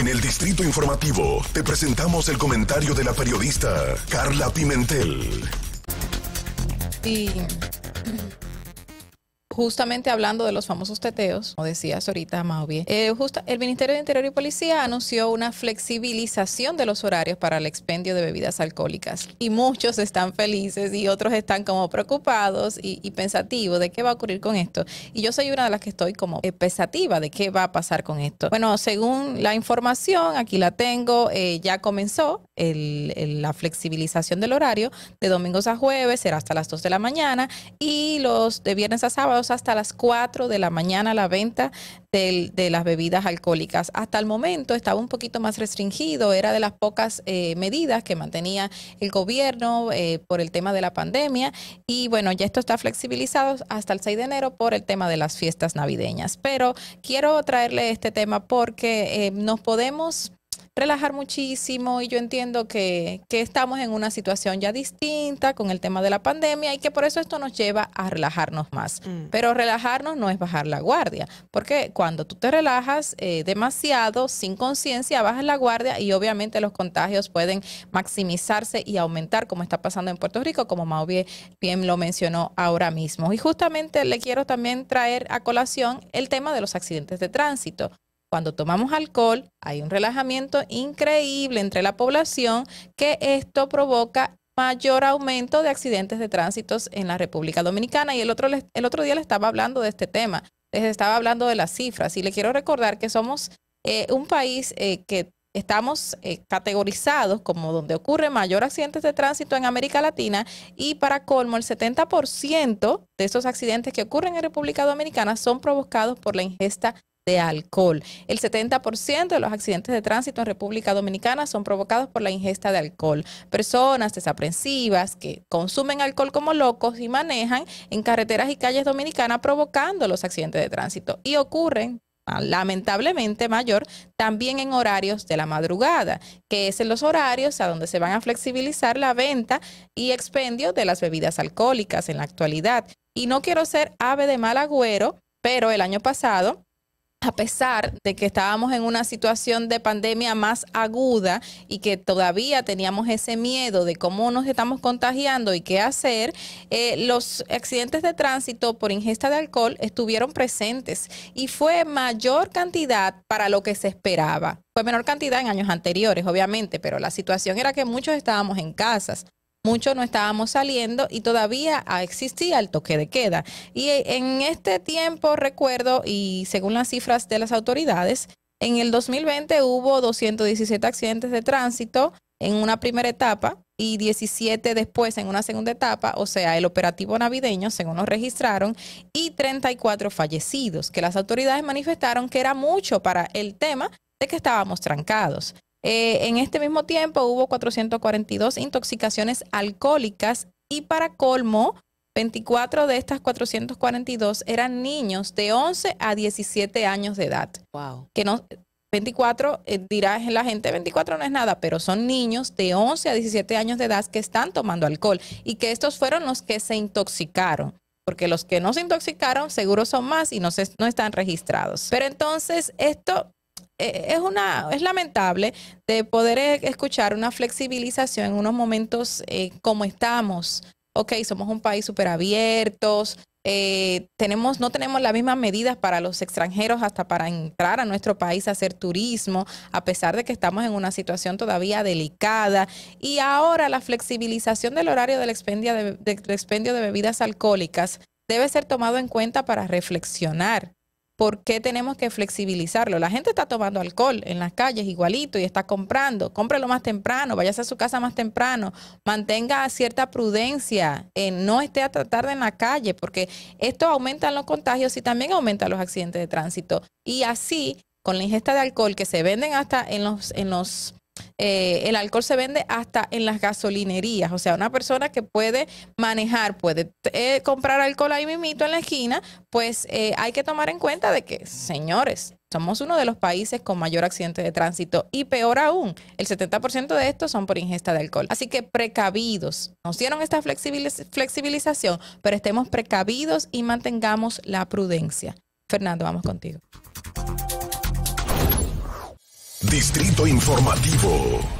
En el Distrito Informativo te presentamos el comentario de la periodista Carla Pimentel justamente hablando de los famosos teteos, como decías ahorita, más bien, eh, el Ministerio de Interior y Policía anunció una flexibilización de los horarios para el expendio de bebidas alcohólicas. Y muchos están felices y otros están como preocupados y, pensativos de qué va a ocurrir con esto. Y yo soy una de las que estoy como eh, pensativa de qué va a pasar con esto. Bueno, según la información, aquí la tengo, eh, ya comenzó la flexibilización del horario de domingos a jueves, será hasta las 2 de la mañana y los de viernes a sábados hasta las 4 de la mañana la venta de, las bebidas alcohólicas. Hasta el momento estaba un poquito más restringido, era de las pocas eh, medidas que mantenía el gobierno eh, por el tema de la pandemia y bueno, ya esto está flexibilizado hasta el 6 de enero por el tema de las fiestas navideñas. Pero quiero traerle este tema porque eh, nos podemos relajar muchísimo y yo entiendo que, estamos en una situación ya distinta con el tema de la pandemia y que por eso esto nos lleva a relajarnos más. Mm. Pero relajarnos no es bajar la guardia, porque cuando tú te relajas eh, demasiado, sin conciencia, bajas la guardia y obviamente los contagios pueden maximizarse y aumentar como está pasando en Puerto Rico, como Mao bien lo mencionó ahora mismo. Y justamente le quiero también traer a colación el tema de los accidentes de tránsito. Cuando tomamos alcohol, hay un relajamiento increíble entre la población que esto provoca mayor aumento de accidentes de tránsito en la República Dominicana. Y el otro, el otro día le estaba hablando de este tema, les estaba hablando de las cifras y le quiero recordar que somos eh, un país eh, que estamos eh, categorizados como donde ocurre mayor accidentes de tránsito en América Latina y para colmo el 70% de esos accidentes que ocurren en República Dominicana son provocados por la ingesta de alcohol. El 70% de los accidentes de tránsito en República Dominicana son provocados por la ingesta de alcohol. Personas desaprensivas que consumen alcohol como locos y manejan en carreteras y calles dominicanas provocando los accidentes de tránsito y ocurren ah, lamentablemente mayor, también en horarios de la madrugada, que es en los horarios a donde se van a flexibilizar la venta y expendio de las bebidas alcohólicas en la actualidad. Y no quiero ser ave de mal agüero, pero el año pasado a pesar de que estábamos en una situación de pandemia más aguda y que todavía teníamos ese miedo de cómo nos estamos contagiando y qué hacer, eh, los accidentes de tránsito por ingesta de alcohol estuvieron presentes y fue mayor cantidad para lo que se esperaba. Fue menor cantidad en años anteriores, obviamente, pero la situación era que muchos estábamos en casas muchos no estábamos saliendo y todavía existía el toque de queda. Y eh, en este tiempo, recuerdo, y según las cifras de las autoridades, en el 2020 hubo 217 accidentes de tránsito en una primera etapa y 17 después en una segunda etapa, o sea, el operativo navideño, según nos registraron, y 34 fallecidos, que las autoridades manifestaron que era mucho para el tema de que estábamos trancados. Eh, en este mismo tiempo hubo 442 intoxicaciones alcohólicas y para colmo, 24 de estas 442 eran niños de 11 a 17 años de edad. Wow. Que no, 24, eh, dirá la gente, 24 no es nada, pero son niños de 11 a 17 años de edad que están tomando alcohol y que estos fueron los que se intoxicaron porque los que no se intoxicaron seguro son más y no, no están registrados. Pero entonces esto eh, eh, es, una, es lamentable de poder eh, escuchar una flexibilización en unos momentos como estamos. Ok, somos un país súper abiertos, tenemos, no tenemos las mismas medidas para los extranjeros hasta para entrar a nuestro país a hacer turismo, a pesar de que estamos en una situación todavía delicada. Y ahora la flexibilización del horario del expendio de, expendio de bebidas alcohólicas debe ser tomado en cuenta para reflexionar ¿por qué tenemos que flexibilizarlo? La gente está tomando alcohol en las calles igualito y está comprando. Cómprelo más temprano, váyase a su casa más temprano, mantenga cierta prudencia, no esté a tarde en la calle, porque esto aumenta los contagios y también aumenta los accidentes de tránsito. Y así, con la ingesta de alcohol que se venden hasta en los, en los eh, el alcohol se vende hasta en las gasolinerías. O sea, una persona que puede manejar, puede eh, comprar alcohol ahí mismito en la esquina, pues eh, hay que tomar en cuenta de que, señores, somos uno de los países con mayor accidente de tránsito y peor aún, el 70% de estos son por ingesta de alcohol. Así que precavidos, nos dieron esta flexibilización, pero estemos precavidos y mantengamos la prudencia. Fernando, vamos contigo. Distrito Informativo.